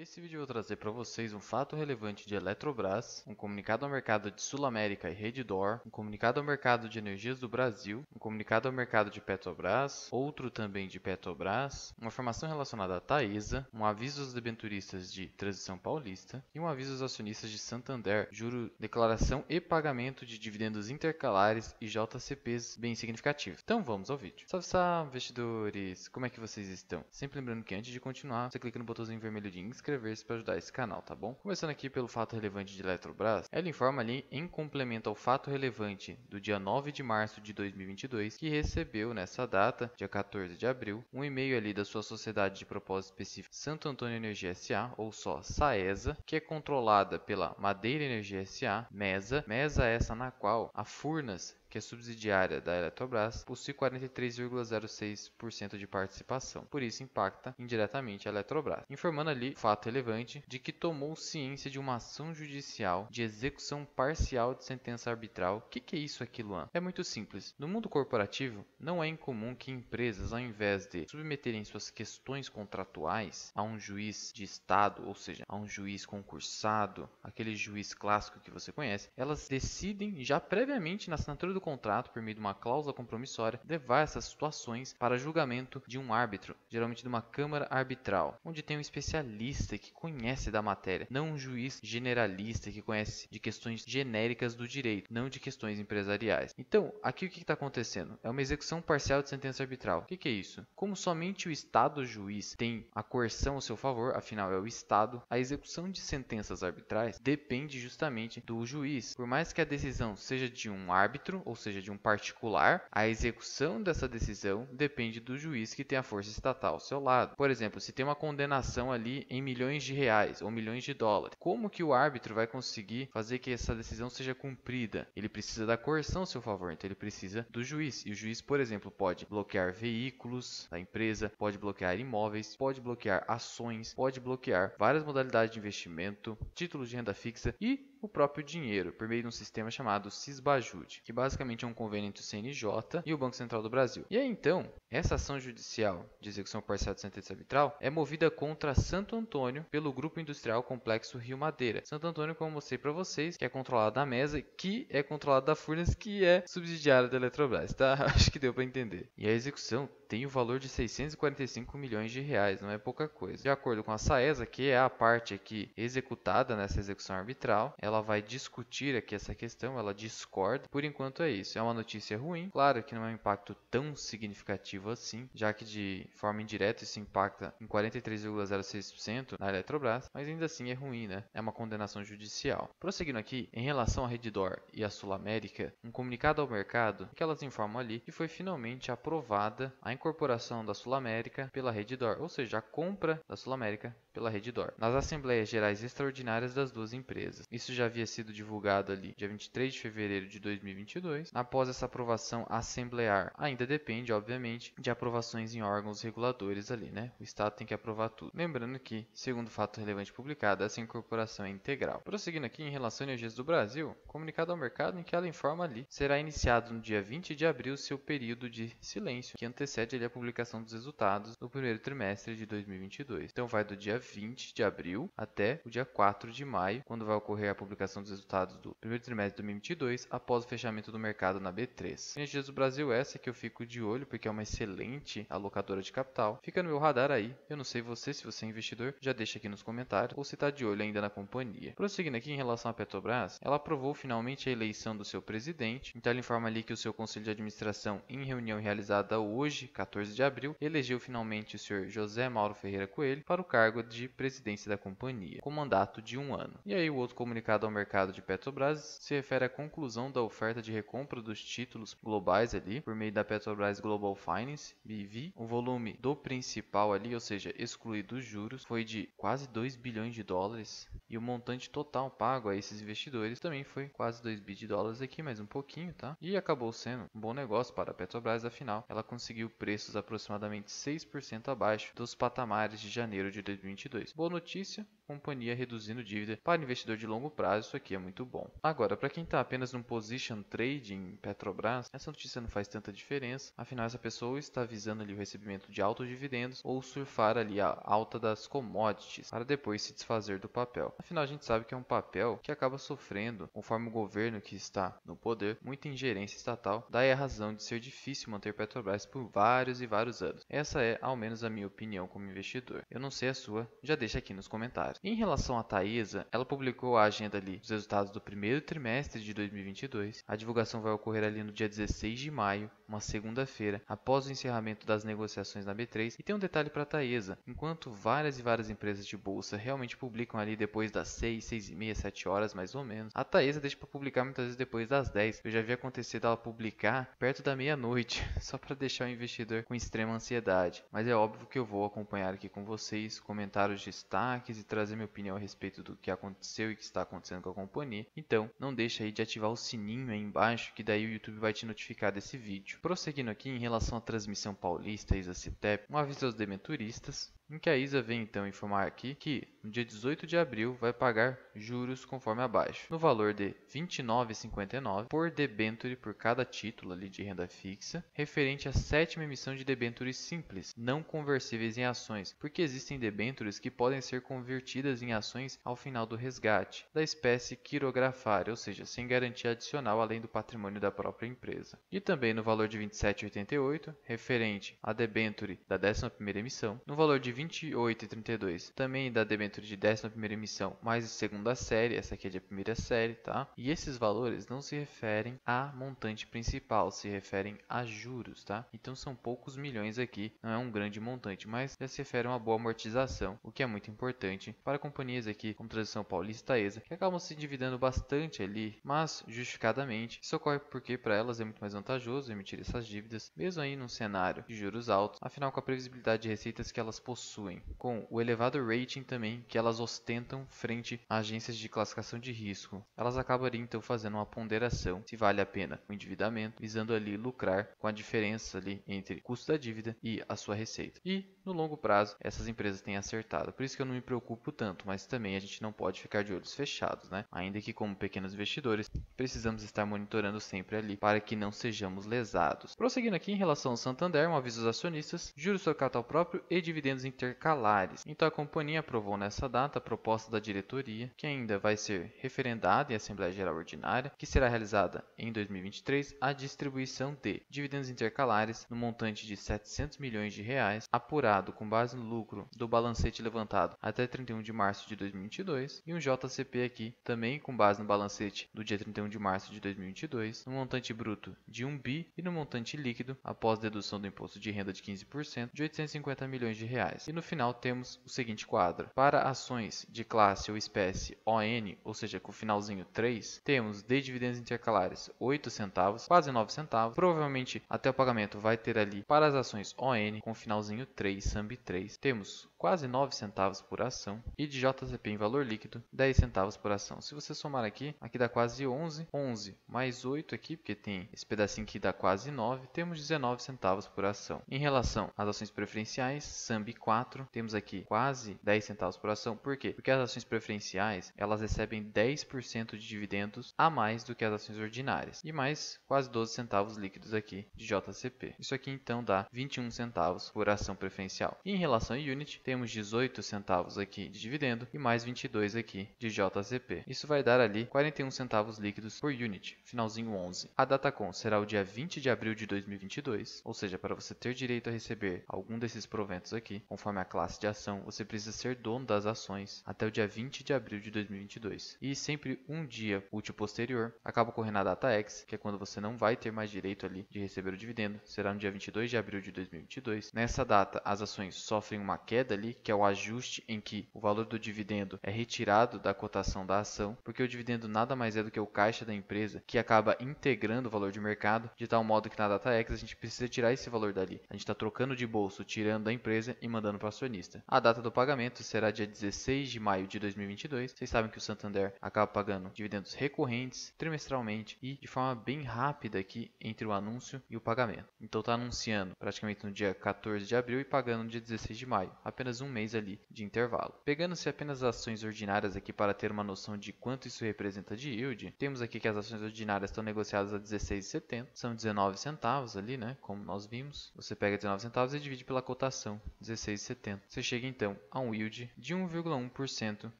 Nesse vídeo eu vou trazer para vocês um fato relevante de Eletrobras, um comunicado ao mercado de Sul América e Redditor, um comunicado ao mercado de energias do Brasil, um comunicado ao mercado de Petrobras, outro também de Petrobras, uma informação relacionada à Taesa, um aviso aos debenturistas de Transição Paulista e um aviso aos acionistas de Santander, juro, declaração e pagamento de dividendos intercalares e JCPs bem significativos. Então vamos ao vídeo. Salve, salve investidores! Como é que vocês estão? Sempre lembrando que antes de continuar, você clica no botãozinho vermelho de inscrição inscrever-se para ajudar esse canal, tá bom? Começando aqui pelo fato relevante de Eletrobras, ela informa ali em complemento ao fato relevante do dia 9 de março de 2022 que recebeu nessa data, dia 14 de abril, um e-mail ali da sua sociedade de propósito específico Santo Antônio Energia SA, ou só SAESA, que é controlada pela Madeira Energia SA, MESA, MESA essa na qual a Furnas que é subsidiária da Eletrobras, possui 43,06% de participação, por isso impacta indiretamente a Eletrobras, informando ali o fato relevante de que tomou ciência de uma ação judicial de execução parcial de sentença arbitral. O que, que, é isso aqui, Luan? É muito simples. No mundo corporativo, não é incomum que empresas, ao invés de submeterem suas questões contratuais a um juiz de Estado, ou seja, a um juiz concursado, aquele juiz clássico que você conhece, elas decidem já previamente na assinatura do o contrato, por meio de uma cláusula compromissória, levar essas situações para julgamento de um árbitro, geralmente de uma câmara arbitral, onde tem um especialista que conhece da matéria, não um juiz generalista que conhece de questões genéricas do direito, não de questões empresariais. Então, aqui o que está acontecendo? É uma execução parcial de sentença arbitral. O que, que é isso? Como somente o Estado juiz tem a coerção ao seu favor, afinal é o Estado, a execução de sentenças arbitrais depende justamente do juiz. Por mais que a decisão seja de um árbitro ou seja, de um particular, a execução dessa decisão depende do juiz que tem a força estatal ao seu lado. Por exemplo, se tem uma condenação ali em milhões de reais ou milhões de dólares, como que o árbitro vai conseguir fazer que essa decisão seja cumprida? Ele precisa da coerção ao seu favor, então ele precisa do juiz. E o juiz, por exemplo, pode bloquear veículos da empresa, pode bloquear imóveis, pode bloquear ações, pode bloquear várias modalidades de investimento, títulos de renda fixa e o próprio dinheiro, por meio de um sistema chamado Sisbajude, que basicamente é um convênio entre o CNJ e o Banco Central do Brasil. E aí então, essa ação judicial de execução parcial de sentença arbitral é movida contra Santo Antônio pelo grupo industrial Complexo Rio Madeira. Santo Antônio, como eu mostrei para vocês, que é controlado da Mesa, que é controlado da Furnas, que é subsidiária da Eletrobras, tá? Acho que deu para entender. E a execução tem o valor de 645 milhões de reais, não é pouca coisa. De acordo com a SAESA, que é a parte aqui executada nessa execução arbitral, ela vai discutir aqui essa questão, ela discorda. Por enquanto é isso. É uma notícia ruim, claro que não é um impacto tão significativo assim, já que de forma indireta isso impacta em 43,06% na Eletrobras, mas ainda assim é ruim, né? É uma condenação judicial. Prosseguindo aqui, em relação à Redditor e à Sul América, um comunicado ao mercado que elas informam ali que foi finalmente aprovada a incorporação da Sul América pela Redditor, ou seja, a compra da Sul América pela Redditor, nas assembleias gerais extraordinárias das duas empresas. Isso já havia sido divulgado ali dia 23 de fevereiro de 2022. Após essa aprovação assemblear, ainda depende, obviamente, de aprovações em órgãos reguladores ali, né? O Estado tem que aprovar tudo. Lembrando que, segundo o fato relevante publicado, essa incorporação é integral. Prosseguindo aqui em relação a Energias do Brasil, comunicado ao mercado em que ela informa ali será iniciado no dia 20 de abril seu período de silêncio que antecede dele a publicação dos resultados do primeiro trimestre de 2022. Então vai do dia 20 de abril até o dia 4 de maio, quando vai ocorrer a publicação dos resultados do primeiro trimestre de 2022 após o fechamento do mercado na B3. Energias do Brasil, essa que eu fico de olho porque é uma excelente alocadora de capital. Fica no meu radar aí. Eu não sei você, se você é investidor, já deixa aqui nos comentários ou se está de olho ainda na companhia. Prosseguindo aqui em relação à Petrobras, ela aprovou finalmente a eleição do seu presidente. Então ela informa ali que o seu conselho de administração em reunião realizada hoje, 14 de abril, elegeu finalmente o Sr. José Mauro Ferreira Coelho para o cargo de presidência da companhia, com mandato de um ano. E aí, o outro comunicado ao mercado de Petrobras se refere à conclusão da oferta de recompra dos títulos globais ali, por meio da Petrobras Global Finance, BV. O volume do principal ali, ou seja, excluído os juros, foi de quase 2 bilhões de dólares, e o montante total pago a esses investidores também foi quase 2 bi de dólares aqui, mais um pouquinho, tá? E acabou sendo um bom negócio para a Petrobras, afinal, ela conseguiu preços aproximadamente 6% abaixo dos patamares de janeiro de 2022. Boa notícia, companhia reduzindo dívida para investidor de longo prazo, isso aqui é muito bom. Agora, para quem está apenas num position trading em Petrobras, essa notícia não faz tanta diferença, afinal essa pessoa está visando ali o recebimento de altos dividendos ou surfar ali a alta das commodities para depois se desfazer do papel. Afinal, a gente sabe que é um papel que acaba sofrendo, conforme o governo que está no poder, muita ingerência estatal, daí a razão de ser difícil manter Petrobras por vários e vários anos. Essa é, ao menos, a minha opinião como investidor. Eu não sei a sua, já deixa aqui nos comentários. Em relação à Taesa, ela publicou a agenda ali dos resultados do primeiro trimestre de 2022. A divulgação vai ocorrer ali no dia 16 de maio, uma segunda-feira, após o encerramento das negociações na B3. E tem um detalhe para a Taesa, enquanto várias e várias empresas de bolsa realmente publicam ali depois das 6, 6 e meia, 7 horas mais ou menos, a Taesa deixa para publicar muitas vezes depois das 10. Eu já vi acontecer dela publicar perto da meia-noite, só para deixar o investidor com extrema ansiedade. Mas é óbvio que eu vou acompanhar aqui com vocês, comentar os destaques e trazer trazer minha opinião a respeito do que aconteceu e que está acontecendo com a companhia. Então, não deixa aí de ativar o sininho aí embaixo, que daí o YouTube vai te notificar desse vídeo. Prosseguindo aqui em relação à transmissão paulista e da CITEP, um aviso aos dementuristas em que a ISA vem então informar aqui que, no dia 18 de abril, vai pagar juros conforme abaixo, no valor de R$ 29,59 por debênture por cada título ali de renda fixa, referente à sétima emissão de debêntures simples, não conversíveis em ações, porque existem debêntures que podem ser convertidas em ações ao final do resgate, da espécie quirografária, ou seja, sem garantia adicional além do patrimônio da própria empresa. E também no valor de R$ 27,88, referente à debênture da 11 emissão, no valor de 28 e 32. Também da debênture de 11 primeira emissão, mais a segunda série, essa aqui é de primeira série, tá? E esses valores não se referem a montante principal, se referem a juros, tá? Então são poucos milhões aqui, não é um grande montante, mas já se refere a uma boa amortização, o que é muito importante para companhias aqui como Transição Paulista ESA, que acabam se endividando bastante ali, mas justificadamente. Isso ocorre porque para elas é muito mais vantajoso emitir essas dívidas, mesmo aí num cenário de juros altos, afinal com a previsibilidade de receitas que elas possuem possuem, com o elevado rating também que elas ostentam frente a agências de classificação de risco. Elas acabariam então fazendo uma ponderação se vale a pena o endividamento, visando ali lucrar com a diferença ali entre o custo da dívida e a sua receita. E no longo prazo essas empresas têm acertado. Por isso que eu não me preocupo tanto, mas também a gente não pode ficar de olhos fechados, né? Ainda que como pequenos investidores, precisamos estar monitorando sempre ali para que não sejamos lesados. Prosseguindo aqui em relação ao Santander, um aviso aos acionistas, juros sobre capital próprio e dividendos intercalares. Então a companhia aprovou nessa data a proposta da diretoria, que ainda vai ser referendada em Assembleia Geral Ordinária, que será realizada em 2023, a distribuição de dividendos intercalares no montante de 700 milhões de reais apurados com base no lucro do balancete levantado até 31 de março de 2022 e um JCP aqui também com base no balancete do dia 31 de março de 2022 no montante bruto de 1 bi e no montante líquido após dedução do imposto de renda de 15% de 850 milhões de reais. E no final temos o seguinte quadro: para ações de classe ou espécie ON, ou seja, com o finalzinho 3, temos de dividendos intercalares 8 centavos, quase 9 centavos, provavelmente até o pagamento vai ter ali para as ações ON com o finalzinho 3 e Sambi 3, temos quase 9 centavos por ação e de JCP em valor líquido, 10 centavos por ação. Se você somar aqui, aqui dá quase 11, 11 mais 8 aqui, porque tem esse pedacinho que dá quase 9, temos 19 centavos por ação. Em relação às ações preferenciais, samb 4, temos aqui quase 10 centavos por ação. Por quê? Porque as ações preferenciais, elas recebem 10% de dividendos a mais do que as ações ordinárias e mais quase 12 centavos líquidos aqui de JCP. Isso aqui então dá 21 centavos por ação preferencial exponencial. em relação a Unity, temos 18 centavos aqui de dividendo e mais 22 aqui de JZP. Isso vai dar ali 41 centavos líquidos por Unity, finalzinho 11. A DataCon será o dia 20 de abril de 2022, ou seja, para você ter direito a receber algum desses proventos aqui, conforme a classe de ação, você precisa ser dono das ações até o dia 20 de abril de 2022. E sempre um dia útil posterior, acaba ocorrendo a data X, que é quando você não vai ter mais direito ali de receber o dividendo, será no dia 22 de abril de 2022. Nessa data, as as ações sofrem uma queda ali, que é o ajuste em que o valor do dividendo é retirado da cotação da ação, porque o dividendo nada mais é do que o caixa da empresa que acaba integrando o valor de mercado, de tal modo que na data X a gente precisa tirar esse valor dali. A gente está trocando de bolso, tirando da empresa e mandando para o acionista. A data do pagamento será dia 16 de maio de 2022. Vocês sabem que o Santander acaba pagando dividendos recorrentes, trimestralmente e de forma bem rápida aqui entre o anúncio e o pagamento. Então está anunciando praticamente no dia 14 de abril e pagando pagando no dia 16 de maio, apenas um mês ali de intervalo. Pegando-se apenas as ações ordinárias aqui para ter uma noção de quanto isso representa de yield, temos aqui que as ações ordinárias estão negociadas a 16,70, são 19 centavos ali, né, como nós vimos. Você pega 19 centavos e divide pela cotação, 16,70. Você chega então a um yield de 1,1%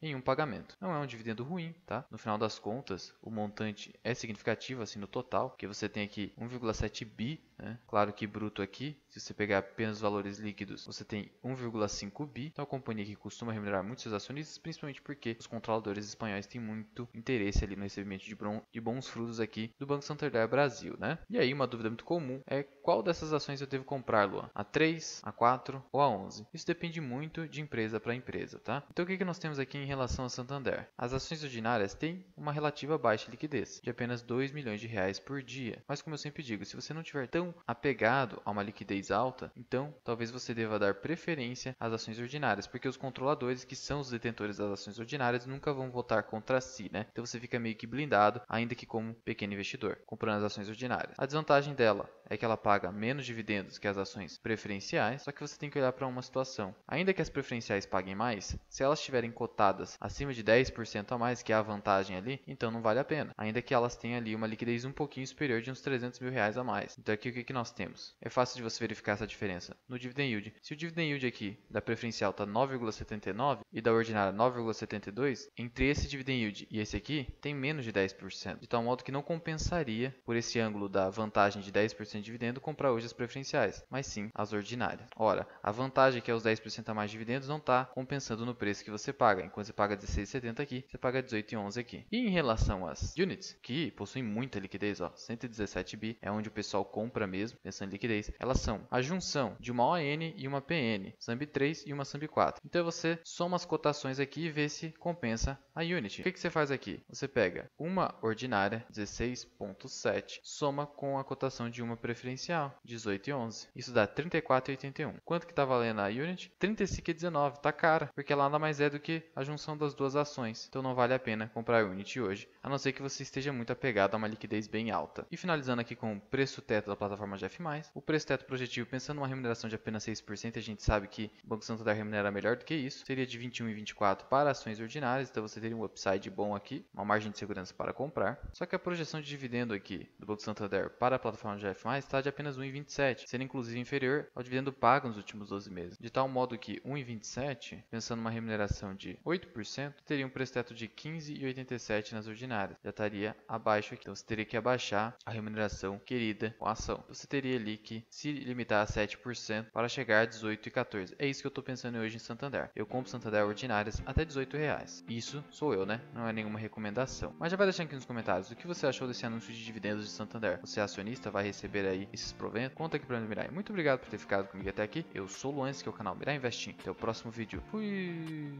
em um pagamento. Não é um dividendo ruim, tá? No final das contas, o montante é significativo assim no total, que você tem aqui 1,7 bi né? Claro que bruto aqui, se você pegar apenas os valores líquidos, você tem 1,5 bi. Então, a companhia que costuma remunerar muitos seus acionistas, principalmente porque os controladores espanhóis têm muito interesse ali no recebimento de, de bons frutos aqui do Banco Santander Brasil, né? E aí, uma dúvida muito comum é qual dessas ações eu devo comprar, Luan? A 3, a 4 ou a 11? Isso depende muito de empresa para empresa, tá? Então, o que, que nós temos aqui em relação ao Santander? As ações ordinárias têm uma relativa baixa liquidez, de apenas 2 milhões de reais por dia. Mas, como eu sempre digo, se você não tiver tão apegado a uma liquidez alta, então talvez você deva dar preferência às ações ordinárias, porque os controladores, que são os detentores das ações ordinárias, nunca vão votar contra si, né? Então você fica meio que blindado, ainda que como pequeno investidor, comprando as ações ordinárias. A desvantagem dela é que ela paga menos dividendos que as ações preferenciais, só que você tem que olhar para uma situação. Ainda que as preferenciais paguem mais, se elas estiverem cotadas acima de 10% a mais, que é a vantagem ali, então não vale a pena. Ainda que elas tenham ali uma liquidez um pouquinho superior de uns 300 mil reais a mais. Então aqui o que, que nós temos? É fácil de você verificar essa diferença. No dividend yield, se o dividend yield aqui da preferencial está 9,79 e da ordinária 9,72, entre esse dividend yield e esse aqui tem menos de 10%, de tal modo que não compensaria por esse ângulo da vantagem de 10% em dividendo comprar hoje as preferenciais, mas sim as ordinárias. Ora, a vantagem é que é os 10% a mais de dividendos não está compensando no preço que você paga. Enquanto você paga 16,70 aqui, você paga 18,11 aqui. E em relação às units, que possuem muita liquidez, ó, 117 bi é onde o pessoal compra mesmo, pensando em liquidez, elas são a junção de uma ON e uma PN, SAMB 3 e uma SAMB 4. Então você soma as cotações aqui e vê se compensa a unit. O que, que você faz aqui? Você pega uma ordinária, 16,7, soma com a cotação de uma preferencial preferencial, 18,11. Isso dá 34,81. Quanto que tá valendo a unit? 35,19, tá cara, porque ela nada mais é do que a junção das duas ações, então não vale a pena comprar a unit hoje, a não ser que você esteja muito apegado a uma liquidez bem alta. E finalizando aqui com o preço teto da plataforma Jeff+, o preço teto projetivo, pensando numa remuneração de apenas 6%, a gente sabe que o Banco Santander remunera melhor do que isso, seria de 21,24 para ações ordinárias, então você teria um upside bom aqui, uma margem de segurança para comprar. Só que a projeção de dividendo aqui do Banco Santander para a plataforma Jeff+, está de apenas 1,27, sendo inclusive inferior ao dividendo pago nos últimos 12 meses. De tal modo que 1,27, pensando uma remuneração de 8%, teria um preço de 15,87 nas ordinárias. Já estaria abaixo aqui. Então você teria que abaixar a remuneração querida com a ação. Você teria ali que se limitar a 7% para chegar a 18,14. É isso que eu estou pensando hoje em Santander. Eu compro Santander ordinárias até 18 reais. Isso sou eu, né? Não é nenhuma recomendação. Mas já vai deixando aqui nos comentários o que você achou desse anúncio de dividendos de Santander. Você é acionista vai receber receber aí esses proventos, conta aqui pra mim, Mirai. Muito obrigado por ter ficado comigo até aqui. Eu sou o Luan, que é o canal Mirai Investing. Até o próximo vídeo. Fui!